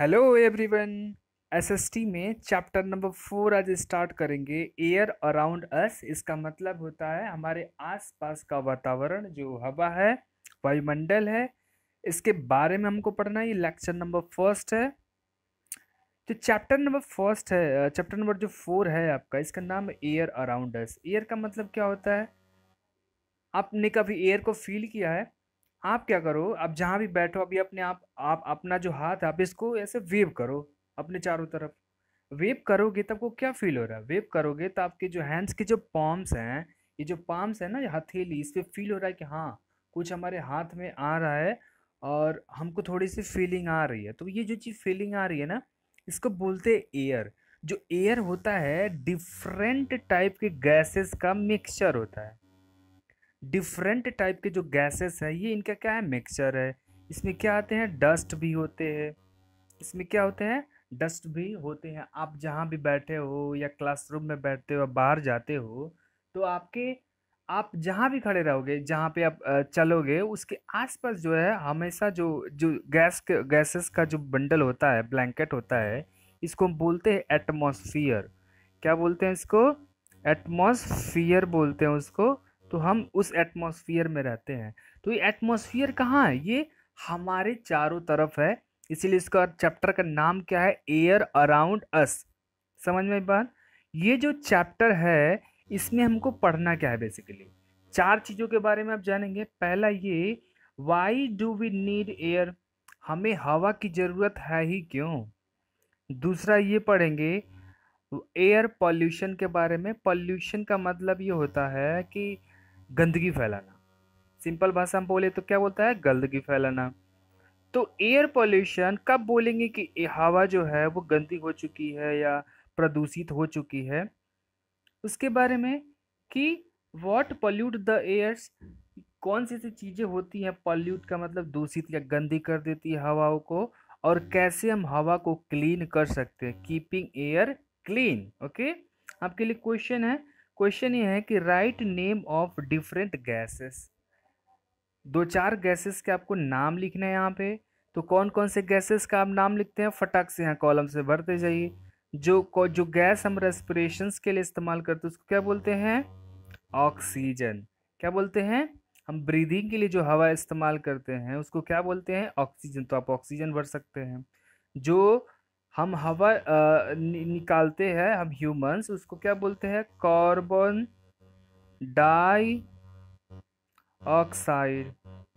Hello everyone SST में chapter number four आज start करेंगे एयर अराउंड अस इसका मतलब होता है हमारे आसपास का वातावरण जो हवा है वायुमंडल है इसके बारे में हमको पढ़ना है ये लेक्चर नंबर फर्स्ट है जो चैप्टर नंबर फर्स्ट है चैप्टर नंबर जो फोर है आपका इसका नाम एयर अराउंड अस एयर का मतलब क्या होता है आपने कभी एयर को फील किया है आप क्या करो आप जहाँ भी बैठो अभी अपने आप आप अपना जो हाथ है आप इसको ऐसे वेव करो अपने चारों तरफ वेव करोगे तब को क्या फील हो रहा है वेव करोगे तो आपके जो हैंड्स के जो पॉम्स हैं ये जो पाम्स है ना ये हथेली इस पर फील हो रहा है कि हाँ कुछ हमारे हाथ में आ रहा है और हमको थोड़ी सी फीलिंग आ रही है तो ये जो चीज़ फीलिंग आ रही है ना इसको बोलते एयर जो एयर होता है डिफरेंट टाइप के गैसेस का मिक्सचर होता है डिफरेंट टाइप के जो गैसेस है ये इनका क्या है मिक्सचर है इसमें क्या आते हैं डस्ट भी होते हैं इसमें क्या होते हैं डस्ट भी होते हैं आप जहाँ भी बैठे हो या क्लासरूम में बैठते हो बाहर जाते हो तो आपके आप जहाँ भी खड़े रहोगे जहाँ पे आप चलोगे उसके आसपास जो है हमेशा जो जो गैस गैसेस का जो बंडल होता है ब्लैंकेट होता है इसको हम बोलते हैं एटमॉस्फियर क्या बोलते हैं इसको एटमॉस्फियर बोलते हैं उसको तो हम उस एटमोसफियर में रहते हैं तो ये एटमोसफियर कहाँ है ये हमारे चारों तरफ है इसीलिए इसका चैप्टर का नाम क्या है एयर अराउंड अस समझ में बात ये जो चैप्टर है इसमें हमको पढ़ना क्या है बेसिकली चार चीज़ों के बारे में आप जानेंगे पहला ये why do we need air हमें हवा की ज़रूरत है ही क्यों दूसरा ये पढ़ेंगे एयर पॉल्यूशन के बारे में पॉल्यूशन का मतलब ये होता है कि गंदगी फैलाना सिंपल भाषा हम बोले तो क्या बोलता है गंदगी फैलाना तो एयर पोल्यूशन कब बोलेंगे कि हवा जो है वो गंदी हो चुकी है या प्रदूषित हो चुकी है उसके बारे में कि वॉट पॉल्यूट द एयर्स कौन सी सी चीज़ें होती हैं पॉल्यूट का मतलब दूषित या गंदी कर देती है हवाओं को और कैसे हम हवा को क्लीन कर सकते हैं कीपिंग एयर क्लीन ओके आपके लिए क्वेश्चन है क्वेश्चन ये है कि write name of different gases दो चार गैसेस के आपको नाम लिखना है यहाँ पे तो कौन कौन से गैसेस का आप नाम लिखते हैं फटाक से यहाँ कॉलम से भरते जाइए जो जो गैस हम रेस्पिरेशंस के लिए इस्तेमाल करते हैं उसको क्या बोलते हैं ऑक्सीजन क्या बोलते हैं हम ब्रीदिंग के लिए जो हवा इस्तेमाल करते हैं उसको क्या बोलते हैं ऑक्सीजन तो आप ऑक्सीजन भर सकते हैं जो हम हवा नि, निकालते हैं हम ह्यूमंस उसको क्या बोलते हैं कार्बन डाई ऑक्साइड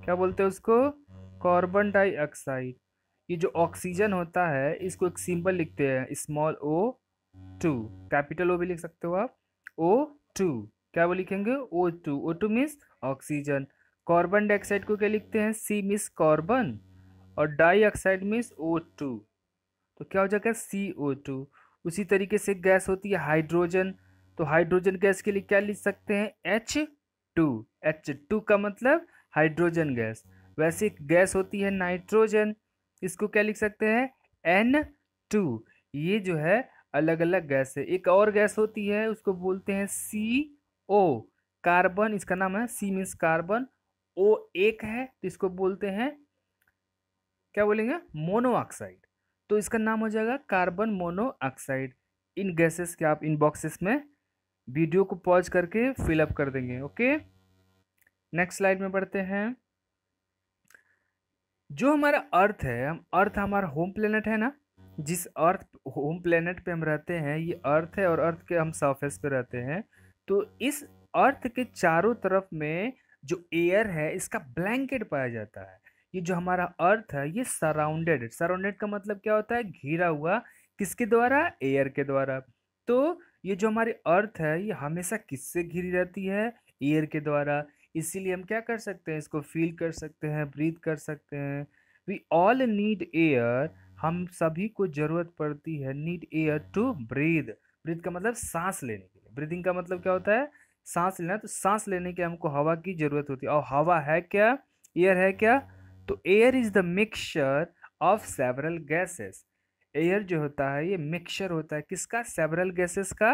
क्या बोलते हैं उसको कार्बन डाइऑक्साइड ये जो ऑक्सीजन होता है इसको एक सिंबल लिखते हैं small O two capital O भी लिख सकते हो आप ओ टू क्या वो लिखेंगे O two O two means oxygen carbon dioxide को क्या लिखते हैं सी मीन्स कार्बन और डाइऑक्साइड मीन्स ओ टू तो क्या हो जाएगा सी ओ टू उसी तरीके से गैस होती है हाइड्रोजन तो हाइड्रोजन गैस के लिए क्या लिख सकते हैं एच टू एच टू का मतलब हाइड्रोजन गैस वैसे गैस होती है नाइट्रोजन इसको क्या लिख सकते हैं एन टू ये जो है अलग अलग गैस है एक और गैस होती है उसको बोलते हैं सी ओ कार्बन इसका नाम है सी मीन्स कार्बन ओ एक है तो इसको बोलते हैं क्या बोलेंगे मोनोऑक्साइड तो इसका नाम हो जाएगा कार्बन मोनोऑक्साइड इन गैसेस के आप इन बॉक्सेस में वीडियो को पॉज करके फिलअप कर देंगे ओके नेक्स्ट स्लाइड में पढ़ते हैं जो हमारा अर्थ है हम अर्थ हमारा होम प्लेनेट है ना जिस अर्थ होम प्लेनेट पे हम रहते हैं ये अर्थ है और अर्थ के हम सरफेस पे रहते हैं तो इस अर्थ के चारों तरफ में जो एयर है इसका ब्लैंकेट पाया जाता है ये जो हमारा अर्थ है ये सराउंडेड सराउंडेड का मतलब क्या होता है घिरा हुआ किसके द्वारा एयर के द्वारा तो ये जो हमारी अर्थ है ये हमेशा किससे घिरी रहती है एयर के द्वारा इसीलिए हम क्या कर सकते हैं इसको फील कर सकते हैं ब्रीथ कर सकते हैं वी ऑल नीड एयर हम सभी को ज़रूरत पड़ती है need air to breathe breathe का मतलब सांस लेने के लिए ब्रीदिंग का मतलब क्या होता है सांस लेना तो सांस लेने के हमको हवा की ज़रूरत होती है और हवा है क्या एयर है क्या तो air is the mixture of several gases air जो होता है ये मिक्सचर होता है किसका सेवरल गैसेस का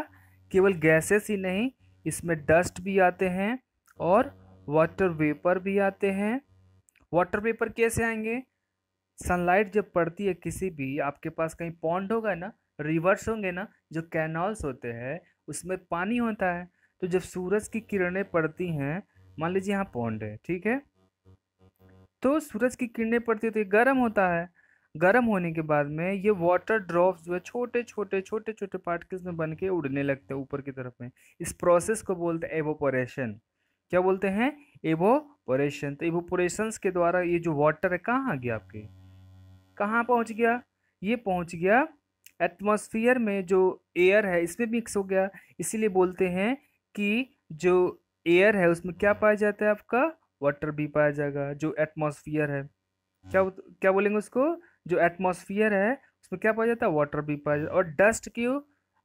केवल गैसेस ही नहीं इसमें डस्ट भी आते हैं और वाटर वेपर भी आते हैं वाटर वेपर कैसे आएंगे सनलाइट जब पड़ती है किसी भी आपके पास कहीं पॉन्ड होगा ना रिवर्स होंगे ना जो कैनॉल्स होते हैं उसमें पानी होता है तो जब सूरज की किरणें पड़ती हैं मान लीजिए यहाँ पॉन्ड है ठीक है तो सूरज की किरणें पड़ती होती है तो गर्म होता है गर्म होने के बाद में ये वाटर ड्रॉप्स जो है छोटे छोटे छोटे छोटे पार्टिकल्स में बन के उड़ने लगते हैं ऊपर की तरफ में इस प्रोसेस को बोलते हैं एवोपोरेशन क्या बोलते हैं एवोपोरेशन तो एवोपोरेशन के द्वारा ये जो वाटर है कहाँ आ गया आपके कहाँ पहुँच गया ये पहुँच गया एटमोसफियर में जो एयर है इसमें मिक्स हो गया इसीलिए बोलते हैं कि जो एयर है उसमें क्या पाया जाता है आपका वाटर भी पाया जाएगा जो एटमोसफियर है क्या हाँ। क्या बोलेंगे उसको जो एटमोसफियर है उसमें क्या पाया जाता है वाटर भी पाया जाता है और डस्ट क्यों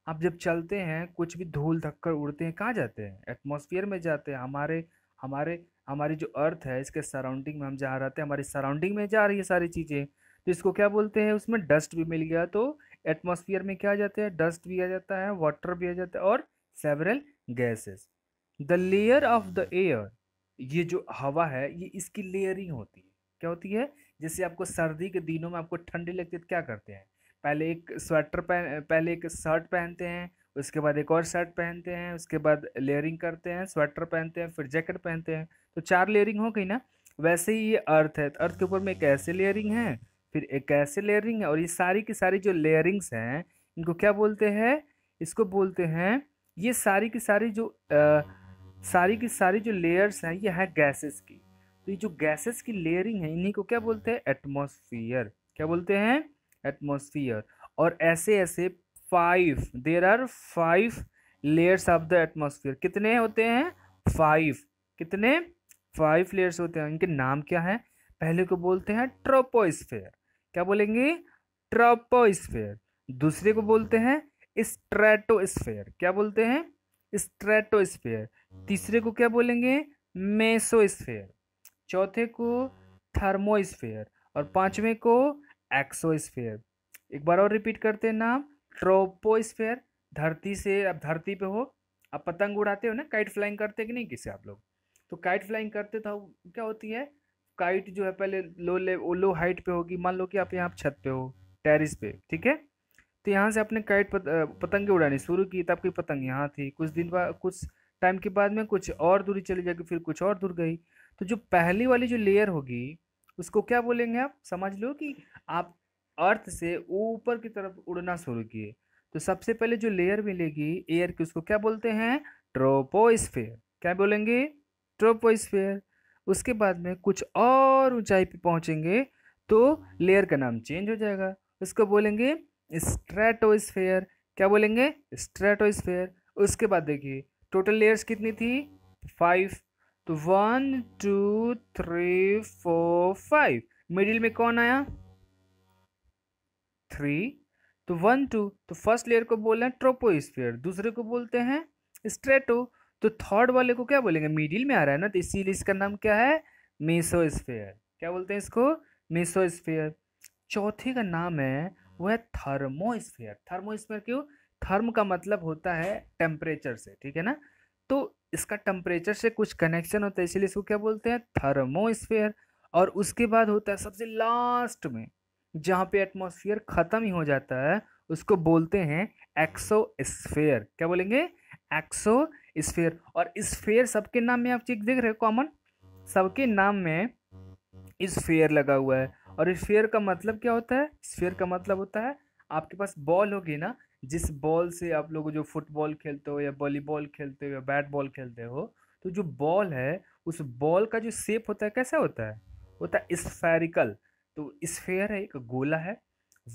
आप जब चलते हैं कुछ भी धूल धक्कर उड़ते हैं कहाँ जाते हैं एटमोसफियर में जाते हैं हमारे हमारे हमारी जो अर्थ है इसके सराउंडिंग में हम जहाँ रहते हैं हमारी सराउंडिंग में जा रही है सारी चीज़ें तो इसको क्या बोलते हैं उसमें डस्ट भी मिल गया तो एटमोसफियर में क्या आ जाता है डस्ट भी आ जाता है वाटर भी आ जाता है और several gases the layer of the air ये जो हवा है ये इसकी लेयरिंग होती है क्या होती है जैसे आपको सर्दी के दिनों में आपको ठंडी लगती है तो क्या करते हैं पहले एक स्वेटर पहन पहले एक शर्ट पहनते हैं उसके बाद एक और शर्ट पहनते हैं उसके बाद लेयरिंग करते हैं स्वेटर पहनते हैं फिर जैकेट पहनते हैं तो चार लेयरिंग हो गई ना वैसे ही ये अर्थ है अर्थ के ऊपर में एक ऐसे लेयरिंग है फिर एक ऐसे लेयरिंग है और ये सारी की सारी जो लेयरिंग्स हैं इनको क्या बोलते हैं इसको बोलते हैं ये सारी की सारी जो आ, सारी की सारी जो लेयर्स हैं ये है गैसेस की तो ये जो गैसेस की लेयरिंग है इन्हीं को क्या बोलते हैं एटमोसफियर क्या बोलते हैं एटमोसफियर और ऐसे ऐसे five there are five layers of the atmosphere कितने होते हैं फाइव कितने फाइव लेयर्स होते हैं इनके नाम क्या है पहले को बोलते हैं ट्रोपोस्फेयर क्या बोलेंगे ट्रोपोस्फेयर दूसरे को बोलते हैं स्ट्रेटोस्फेयर क्या बोलते हैं स्ट्रेटोस्फेयर तीसरे को क्या बोलेंगे मेसोस्फेयर चौथे को थर्मोस्फेयर और पांचवें को एक्सोस्फेयर एक बार और रिपीट करते हैं नाम ट्रोपोस्फेयर धरती से अब धरती पे हो आप पतंग उड़ाते हो ना काइट फ्लाइंग करते कि नहीं किसे आप लोग तो काइट फ्लाइंग करते तो क्या होती है काइट जो है पहले लो ले लो हाइट पे होगी मान लो कि आप यहाँ छत पे हो टेरिस पे ठीक है तो यहाँ से आपने काइट पत, पतंगे उड़ानी शुरू की तो आपकी पतंग यहाँ थी कुछ दिन बाद कुछ टाइम के बाद में कुछ और दूरी चली जाएगी फिर कुछ और दूर गई तो जो पहली वाली जो लेयर होगी उसको क्या बोलेंगे आप समझ लो कि आप अर्थ से ऊपर की तरफ उड़ना शुरू किए तो सबसे पहले जो लेयर मिलेगी एयर की उसको क्या बोलते हैं ट्रोपोस्फेयर क्या बोलेंगे ट्रोपोस्फेयर उसके बाद में कुछ और ऊंचाई पे पहुंचेंगे तो लेयर का नाम चेंज हो जाएगा उसको बोलेंगे स्ट्रेटोस्फेयर क्या बोलेंगे स्ट्रेटोस्फेयर उसके बाद देखिए टोटल लेयर्स कितनी थी फाइव तो one two three four five middle में कौन आया थ्री तो वन टू तो फर्स्ट लेयर को बोल रहे हैं ट्रोपोस्फेयर दूसरे को बोलते हैं स्ट्रेटो तो थर्ड वाले को क्या बोलेंगे मिडिल में आ रहा है ना तो इसीलिए इसका नाम क्या है मेसोस्फेयर क्या बोलते हैं इसको मेसोस्फेयर चौथे का नाम है वो है थर्मोस्फेयर थर्मोस्फेयर क्यों थर्म का मतलब होता है टेम्परेचर से ठीक है ना तो इसका टेम्परेचर से कुछ कनेक्शन होता है इसीलिए इसको क्या बोलते हैं थर्मोस्फेयर और उसके बाद होता है सबसे लास्ट में जहाँ पे एटमोसफियर ख़त्म ही हो जाता है उसको बोलते हैं एक्सोस्फेयर क्या बोलेंगे एक्सोस्फेयर और स्फेयर सबके नाम में आप चीज देख रहे हो कॉमन सबके नाम में स्फेयर लगा हुआ है और स्फेयर का मतलब क्या होता है स्फेयर का मतलब होता है आपके पास बॉल होगी ना जिस बॉल से आप लोग जो फुटबॉल खेलते हो या वॉलीबॉल खेलते हो या बैट बॉल खेलते हो तो जो बॉल है उस बॉल का जो शेप होता है कैसा होता है होता है स्फेरिकल तो स्फेयर है एक गोला है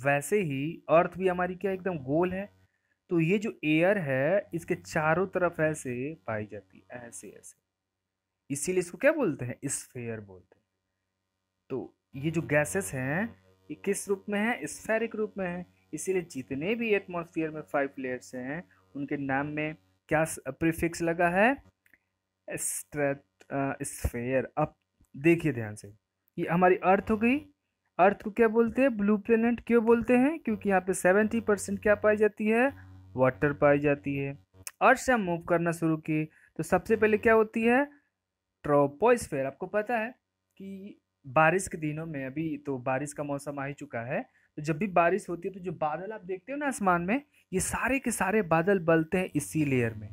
वैसे ही अर्थ भी हमारी क्या एकदम गोल है तो ये जो एयर है इसके चारों तरफ ऐसे पाई जाती है ऐसे ऐसे इसीलिए इसको क्या बोलते हैं स्फेयर बोलते हैं तो ये जो गैसेस हैं ये किस रूप में है स्फेरिक रूप में है इसीलिए जितने भी एटमोसफियर में फाइव लेयर्स हैं उनके नाम में क्या प्रीफिक्स लगा है स्फेयर अब देखिए ध्यान से ये हमारी अर्थ हो गई अर्थ को क्या बोलते हैं ब्लू प्लेनेट क्यों बोलते हैं क्योंकि यहाँ पे सेवेंटी परसेंट क्या पाई जाती है वाटर पाई जाती है अर्थ से हम मूव करना शुरू किए तो सबसे पहले क्या होती है ट्रोपोस्फेयर आपको पता है कि बारिश के दिनों में अभी तो बारिश का मौसम आ ही चुका है तो जब भी बारिश होती है तो जो बादल आप देखते हो ना आसमान में ये सारे के सारे बादल बनते हैं इसी लेयर में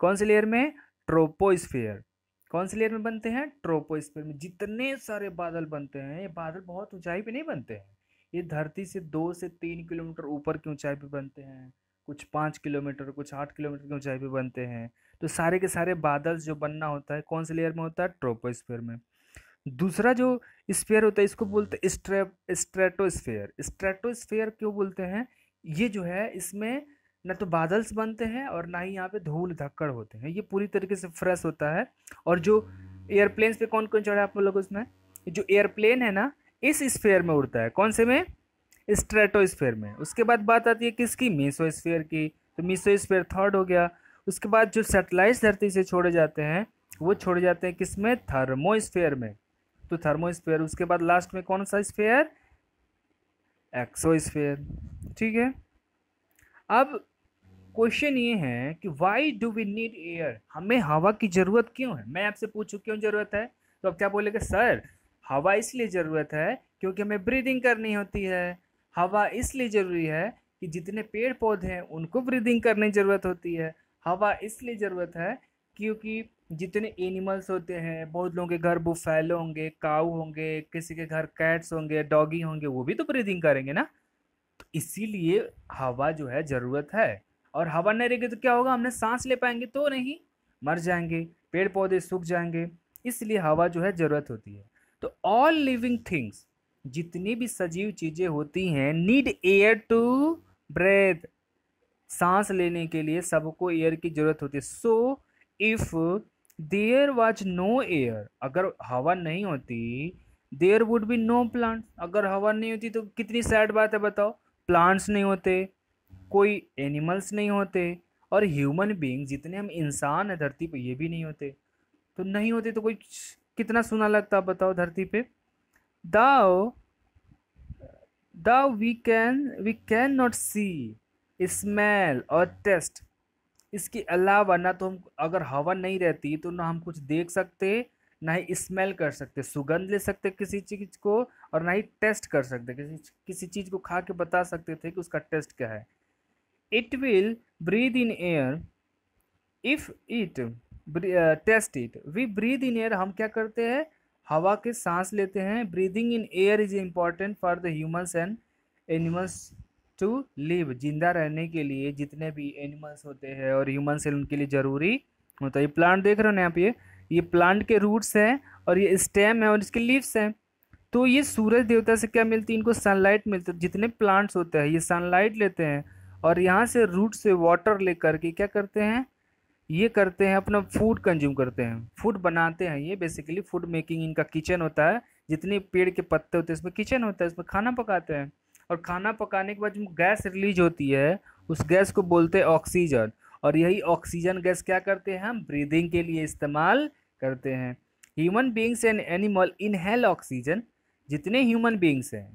कौन से लेयर में ट्रोपोस्फेयर कौन से लेयर में बनते हैं ट्रोपोस्फेयर में जितने सारे बादल बनते हैं ये बादल बहुत ऊंचाई पे नहीं बनते हैं ये धरती से दो से तीन किलोमीटर ऊपर की ऊंचाई पे बनते हैं कुछ पाँच किलोमीटर कुछ आठ किलोमीटर की ऊंचाई पे बनते हैं तो सारे के सारे बादल जो बनना होता है कौन से लेयर में होता है ट्रोपोस्फेयर में दूसरा जो स्पेयर होता है इसको बोलते हैं स्ट्रे स्ट्रेटोस्फेयर स्ट्रेटोस्फेयर क्यों बोलते हैं ये जो है इसमें ना तो बादल्स बनते हैं और ना ही यहाँ पे धूल धक्कड़ होते हैं ये पूरी तरीके से फ्रेश होता है और जो एयरप्लेन पे कौन कौन चढ़ा है आप लोग उसमें जो एयरप्लेन है ना इस स्फेयर में उड़ता है कौन से में स्ट्रेटोस्फेयर में उसके बाद बात आती है किसकी मीसोस्फेयर की तो स्फेयर थर्ड हो गया उसके बाद जो सेटेलाइट धरती से छोड़े जाते हैं वो छोड़े जाते हैं किस में थर्मोस्फेयर में तो थर्मोस्फेयर उसके बाद लास्ट में कौन सा स्फेयर एक्सोस्फेयर ठीक है अब क्वेश्चन ये है कि why do we need air हमें हवा की ज़रूरत क्यों है मैं आपसे पूछू क्यों ज़रूरत है तो आप क्या बोलेंगे सर हवा इसलिए ज़रूरत है क्योंकि हमें ब्रीदिंग करनी होती है हवा इसलिए ज़रूरी है कि जितने पेड़ पौधे हैं उनको ब्रीदिंग करने की ज़रूरत होती है हवा इसलिए ज़रूरत है क्योंकि जितने एनिमल्स होते हैं बहुत लोगों के घर बुफैलो होंगे काऊ होंगे किसी के घर कैट्स होंगे डॉगी होंगे वो भी तो ब्रीदिंग करेंगे ना तो इसीलिए हवा जो है ज़रूरत है और हवा नहीं रहेगी तो क्या होगा हमने सांस ले पाएंगे तो नहीं मर जाएंगे पेड़ पौधे सूख जाएंगे इसलिए हवा जो है ज़रूरत होती है तो ऑल लिविंग थिंग्स जितनी भी सजीव चीज़ें होती हैं नीड एयर टू ब्रेथ सांस लेने के लिए सबको एयर की ज़रूरत होती है so if there was no air अगर हवा नहीं होती there would be no plant अगर हवा नहीं होती तो कितनी सैड बात है बताओ प्लांट्स नहीं होते कोई एनिमल्स नहीं होते और ह्यूमन बींग जितने हम इंसान हैं धरती पे ये भी नहीं होते तो नहीं होते तो कोई कितना सुना लगता बताओ धरती पे दाओ दाओ we can we can not see smell और टेस्ट इसके अलावा ना तो हम अगर हवा नहीं रहती तो ना हम कुछ देख सकते ना ही स्मेल कर सकते सुगंध ले सकते किसी चीज़ को और ना ही टेस्ट कर सकते किसी किसी चीज़ को खा के बता सकते थे कि उसका टेस्ट क्या है it will breathe in air if it taste it we breathe in air हम क्या करते हैं हवा के सांस लेते हैं breathing in air is important for the humans and animals to live जिंदा रहने के लिए जितने भी एनिमल्स होते हैं और ह्यूमन सेल उनके लिए ज़रूरी होता है ये प्लांट देख रहे हो ना आप ये ये प्लांट के रूट्स हैं और ये स्टेम है और इसके लीव्स हैं तो ये सूरज देवता से क्या मिलती है इनको सनलाइट मिलती है जितने प्लांट्स होते हैं ये सनलाइट लेते हैं और यहाँ से रूट से वाटर ले करके क्या करते हैं ये करते हैं अपना फूड कंज्यूम करते हैं फूड बनाते हैं ये बेसिकली फूड मेकिंग इनका किचन होता है जितने पेड़ के पत्ते होते हैं इसमें किचन होता है इसमें खाना पकाते हैं और खाना पकाने के बाद जो गैस रिलीज होती है उस गैस को बोलते हैं ऑक्सीजन और यही ऑक्सीजन गैस क्या करते हैं हम ब्रीदिंग के लिए इस्तेमाल करते हैं human beings and animal inhale oxygen जितने ह्यूमन बींग्स हैं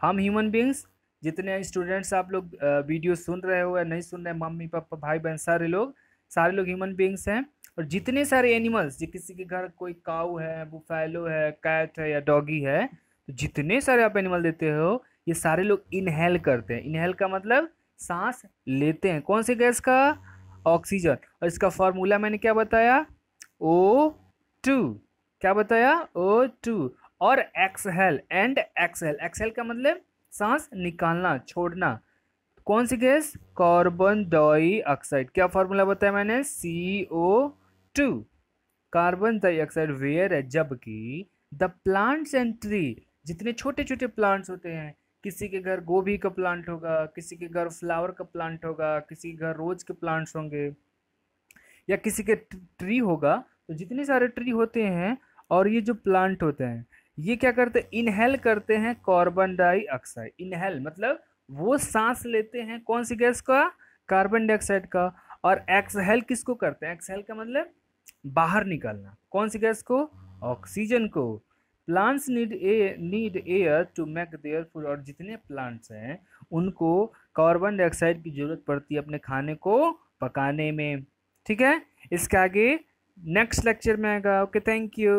हम ह्यूमन बींग्स जितने स्टूडेंट्स आप लोग वीडियो सुन रहे हो या नहीं सुन रहे मम्मी पापा भाई बहन सारे लोग सारे लोग ह्यूमन बींग्स हैं और जितने सारे एनिमल्स जो किसी के घर कोई काऊ है बुफैलो है कैट है या डॉगी है तो जितने सारे आप एनिमल देते हो ये सारे लोग इनहेल करते हैं इनहेल का मतलब सांस लेते हैं कौन सी गैस का ऑक्सीजन और इसका फॉर्मूला मैंने क्या बताया ओ टू क्या बताया ओ टू और एक्सहेल एंड एक्सहेल एक्सहेल का मतलब सांस निकालना छोड़ना कौन सी गैस कार्बन डाइऑक्साइड क्या फॉर्मूला बताया मैंने C O two carbon dioxide where है जबकि द प्लांट्स एंड ट्री जितने छोटे छोटे प्लांट्स होते हैं किसी के घर गोभी का प्लांट होगा किसी के घर फ्लावर का प्लांट होगा किसी के घर रोज के प्लांट्स होंगे या किसी के ट्री होगा तो जितने सारे ट्री होते हैं और ये जो प्लांट होते हैं ये क्या करते हैं इनहेल करते हैं कार्बन डाइऑक्साइड इनहेल मतलब वो सांस लेते हैं कौन सी गैस का कार्बन डाइऑक्साइड का और एक्सहेल किसको करते हैं एक्सहेल का मतलब बाहर निकालना कौन सी गैस को ऑक्सीजन को plants need a need air to make their food और जितने प्लांट्स हैं उनको कार्बन डाइऑक्साइड की ज़रूरत पड़ती है अपने खाने को पकाने में ठीक है इसके आगे नेक्स्ट लेक्चर में आएगा ओके थैंक यू